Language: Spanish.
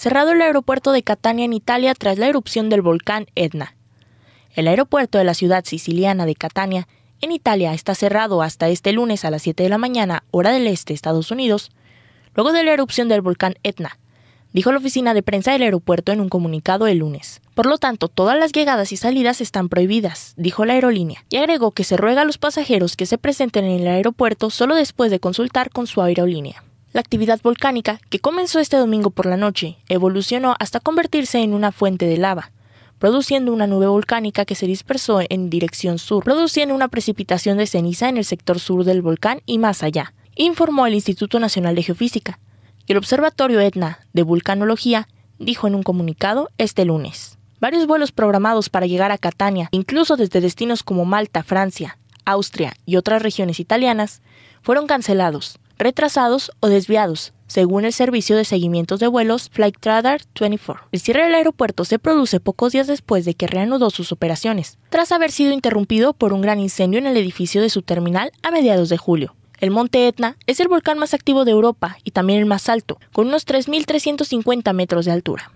cerrado el aeropuerto de Catania en Italia tras la erupción del volcán Etna. El aeropuerto de la ciudad siciliana de Catania, en Italia, está cerrado hasta este lunes a las 7 de la mañana, hora del este, Estados Unidos, luego de la erupción del volcán Etna, dijo la oficina de prensa del aeropuerto en un comunicado el lunes. Por lo tanto, todas las llegadas y salidas están prohibidas, dijo la aerolínea, y agregó que se ruega a los pasajeros que se presenten en el aeropuerto solo después de consultar con su aerolínea. La actividad volcánica, que comenzó este domingo por la noche, evolucionó hasta convertirse en una fuente de lava, produciendo una nube volcánica que se dispersó en dirección sur, produciendo una precipitación de ceniza en el sector sur del volcán y más allá, informó el Instituto Nacional de Geofísica. El Observatorio Etna de Vulcanología dijo en un comunicado este lunes. Varios vuelos programados para llegar a Catania, incluso desde destinos como Malta, Francia, Austria y otras regiones italianas, fueron cancelados, retrasados o desviados, según el servicio de seguimientos de vuelos Flightradar 24. El cierre del aeropuerto se produce pocos días después de que reanudó sus operaciones, tras haber sido interrumpido por un gran incendio en el edificio de su terminal a mediados de julio. El monte Etna es el volcán más activo de Europa y también el más alto, con unos 3.350 metros de altura.